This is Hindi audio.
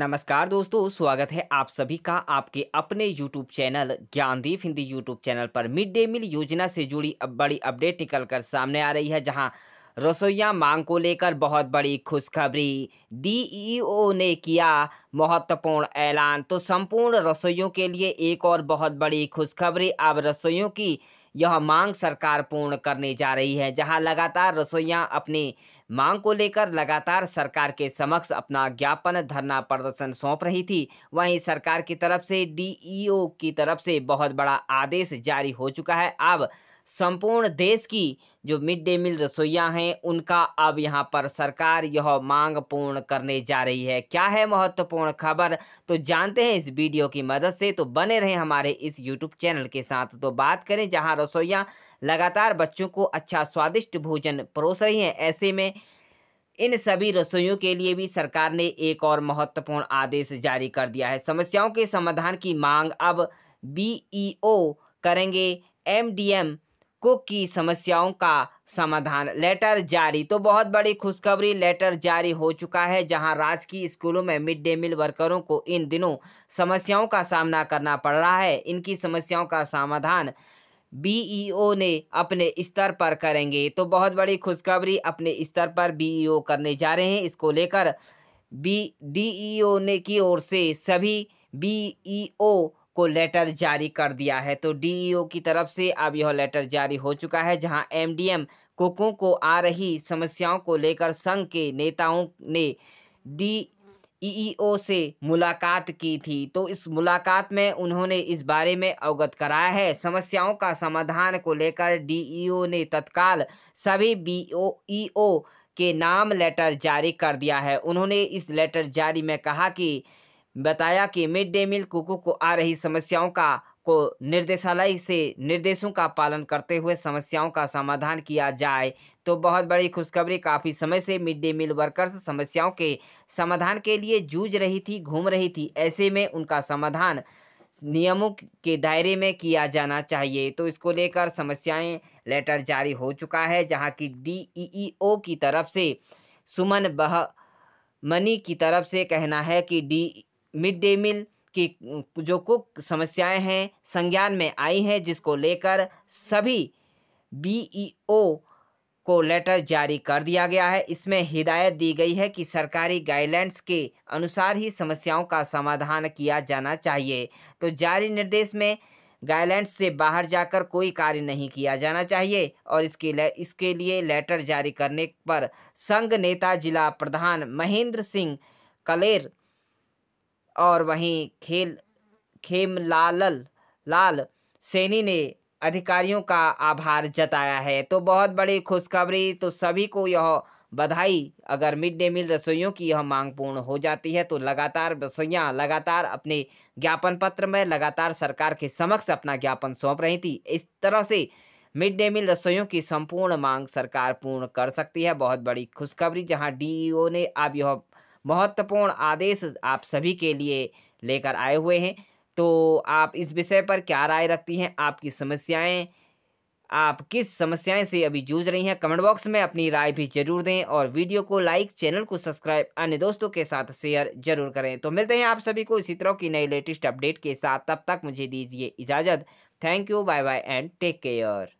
नमस्कार दोस्तों स्वागत है आप सभी का आपके अपने YouTube channel Gyandeep Hindi YouTube channel पर मिड डे मील योजना से जुड़ी अब बड़ी अपडेट निकल कर सामने आ रही है जहां रसोईया मांग को लेकर बहुत बड़ी खुशखबरी डीईओ e ने किया महत्वपूर्ण ऐलान तो संपूर्ण रसोइयों के लिए एक और बहुत बड़ी खुशखबरी अब रसोइयों की यह मांग सरकार पूर्ण करने जा रही है जहां लगातार रसोइयां अपनी मांग को लेकर लगातार सरकार के समक्ष अपना ज्ञापन धरना प्रदर्शन सौंप रही थी वहीं सरकार की तरफ से डीईओ e की तरफ से बहुत बड़ा आदेश जारी हो चुका है अब संपूर्ण देश की जो मिड डे मील रसोइयाँ हैं उनका अब यहां पर सरकार यह मांग पूर्ण करने जा रही है क्या है महत्वपूर्ण खबर तो जानते हैं इस वीडियो की मदद से तो बने रहें हमारे इस यूट्यूब चैनल के साथ तो बात करें जहां रसोइयाँ लगातार बच्चों को अच्छा स्वादिष्ट भोजन परोस रही हैं ऐसे में इन सभी रसोइयों के लिए भी सरकार ने एक और महत्वपूर्ण आदेश जारी कर दिया है समस्याओं के समाधान की मांग अब बीईओ करेंगे एमडीएम को की समस्याओं का समाधान लेटर जारी तो बहुत बड़ी खुशखबरी लेटर जारी हो चुका है जहां राजकीय स्कूलों में मिड डे मील वर्करों को इन दिनों समस्याओं का सामना करना पड़ रहा है इनकी समस्याओं का समाधान बीईओ e ने अपने स्तर पर करेंगे तो बहुत बड़ी खुशखबरी अपने स्तर पर बीईओ e करने जा रहे हैं इसको लेकर बी डीईओ e ने की ओर से सभी बीईओ को लेटर जारी कर दिया है तो डीईओ की तरफ से अब यह लेटर जारी हो चुका है जहां एमडीएम कोकों को आ रही समस्याओं को लेकर संघ के नेताओं ने डी ईईओ e e से मुलाकात की थी तो इस मुलाकात में उन्होंने इस बारे में अवगत कराया है समस्याओं का समाधान को लेकर डीईओ e ने तत्काल सभी बीओ ईओ के नाम लेटर जारी कर दिया है उन्होंने इस लेटर जारी में कहा कि बताया कि मिड डे मील कुकू को आ रही समस्याओं का को निर्देशालय से निर्देशों का पालन करते हुए समस्याओं का समाधान किया जाए तो बहुत बड़ी खुशखबरी काफ़ी समय से मिड डे मील वर्कर्स समस्याओं के समाधान के लिए जूझ रही थी घूम रही थी ऐसे में उनका समाधान नियमों के दायरे में किया जाना चाहिए तो इसको लेकर समस्याएं लेटर जारी हो चुका है जहां की डीईईओ की तरफ से सुमन बह मनी की तरफ से कहना है कि डी मिड डे मील कि जो कुक समस्याएं हैं संज्ञान में आई हैं जिसको लेकर सभी बीईओ e को लेटर जारी कर दिया गया है इसमें हिदायत दी गई है कि सरकारी गाइडलाइंस के अनुसार ही समस्याओं का समाधान किया जाना चाहिए तो जारी निर्देश में गाइडलाइंस से बाहर जाकर कोई कार्य नहीं किया जाना चाहिए और इसके ले, इसके लिए लेटर जारी करने पर संघ नेता जिला प्रधान महेंद्र सिंह कलेर और वहीं खेल खेमलाल लाल सैनी ने अधिकारियों का आभार जताया है तो बहुत बड़ी खुशखबरी तो सभी को यह बधाई अगर मिड डे मील रसोइयों की यह मांग पूर्ण हो जाती है तो लगातार रसोइयाँ लगातार अपने ज्ञापन पत्र में लगातार सरकार के समक्ष अपना ज्ञापन सौंप रही थी इस तरह से मिड डे मील रसोइयों की संपूर्ण मांग सरकार पूर्ण कर सकती है बहुत बड़ी खुशखबरी जहां डीईओ ने अब यह महत्वपूर्ण आदेश आप सभी के लिए लेकर आए हुए हैं तो आप इस विषय पर क्या राय रखती हैं आपकी समस्याएं आप किस समस्याएं से अभी जूझ रही हैं कमेंट बॉक्स में अपनी राय भी जरूर दें और वीडियो को लाइक चैनल को सब्सक्राइब अन्य दोस्तों के साथ शेयर जरूर करें तो मिलते हैं आप सभी को इसी तरह की नई लेटेस्ट अपडेट के साथ तब तक मुझे दीजिए इजाज़त thank you bye bye and take care